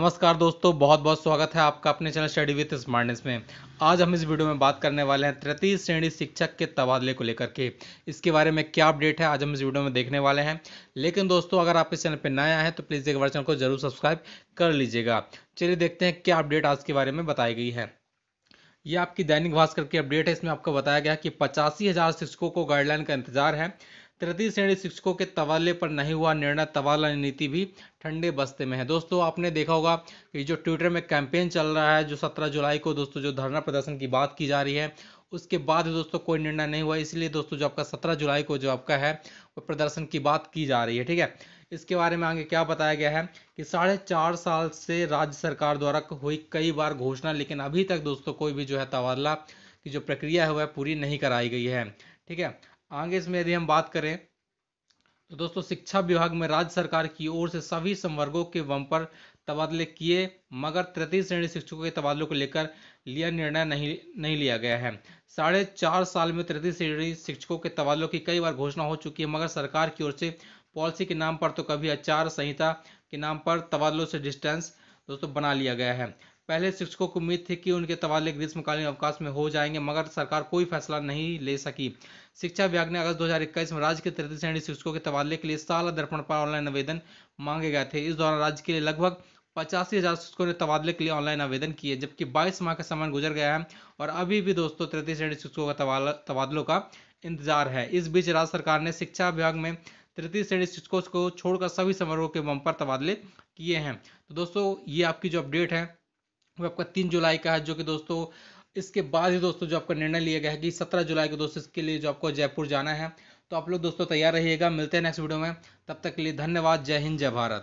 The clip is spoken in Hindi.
नमस्कार दोस्तों बहुत बहुत स्वागत है आपका अपने चैनल स्टडी विथ स्मार्टनेस में आज हम इस वीडियो में बात करने वाले हैं तृतीय श्रेणी शिक्षक के तबादले को लेकर के इसके बारे में क्या अपडेट है आज हम इस वीडियो में देखने वाले हैं लेकिन दोस्तों अगर आप इस चैनल पर नया हैं तो प्लीज़ एक बार चैनल को जरूर सब्सक्राइब कर लीजिएगा चलिए देखते हैं क्या अपडेट आज के बारे में बताई गई है ये आपकी दैनिक भास्कर की अपडेट है इसमें आपको बताया गया कि पचासी हज़ार शिक्षकों को गाइडलाइन का इंतजार है तृतीय श्रेणी शिक्षकों के तवाले पर नहीं हुआ निर्णय तवाला नीति भी ठंडे बस्ते में है दोस्तों आपने देखा होगा कि जो ट्विटर में कैंपेन चल रहा है जो सत्रह जुलाई को दोस्तों जो धरना प्रदर्शन की बात की जा रही है उसके बाद दोस्तों कोई निर्णय नहीं हुआ इसलिए दोस्तों जो आपका सत्रह जुलाई को जो आपका है वो प्रदर्शन की बात की जा रही है ठीक है इसके बारे में आगे क्या बताया गया है कि साढ़े चार साल से राज्य सरकार द्वारा हुई कई बार घोषणा लेकिन अभी तक दोस्तों कोई भी जो है तबादला की जो प्रक्रिया है वह पूरी नहीं कराई गई है ठीक है आगे इसमें यदि हम बात करें तो दोस्तों शिक्षा विभाग में राज्य सरकार की ओर से सभी संवर्गों के वम पर तबादले किए मगर तृतीय श्रेणी शिक्षकों के तबादलों को लेकर लिया निर्णय नहीं नहीं लिया गया है साढ़े चार साल में तृतीय श्रेणी शिक्षकों के तबादलों की कई बार घोषणा हो चुकी है मगर सरकार की ओर से पॉलिसी के नाम पर तो कभी आचार संहिता के नाम पर तबादलों से डिस्टेंस दोस्तों बना लिया गया है पहले शिक्षकों को उम्मीद थी कि उनके तबादले ग्रीष्मकालीन अवकाश में हो जाएंगे मगर सरकार कोई फैसला नहीं ले सकी शिक्षा विभाग ने अगस्त 2021 में राज्य के तृतीय श्रेणी शिक्षकों के तबादले के लिए साल दर्पण पर ऑनलाइन आवेदन मांगे गए थे इस दौरान राज्य के लिए लगभग पचासी हज़ार शिक्षकों ने तबादले के लिए ऑनलाइन आवेदन किए जबकि 22 माह का समय गुजर गया है और अभी भी दोस्तों तृतीय श्रेणी शिक्षकों का तबादलों का इंतजार है इस बीच राज्य सरकार ने शिक्षा विभाग में तृतीय श्रेणी शिक्षकों को छोड़कर सभी समारोह के बम पर तबादले किए हैं तो दोस्तों ये आपकी जो अपडेट है वो आपका तीन जुलाई का है जो कि दोस्तों इसके बाद ही दोस्तों जो आपका निर्णय लिया गया है कि सत्रह जुलाई को दोस्तों इसके लिए जो आपको जयपुर जाना है तो आप लोग दोस्तों तैयार रहिएगा मिलते हैं नेक्स्ट वीडियो में तब तक के लिए धन्यवाद जय हिंद जय भारत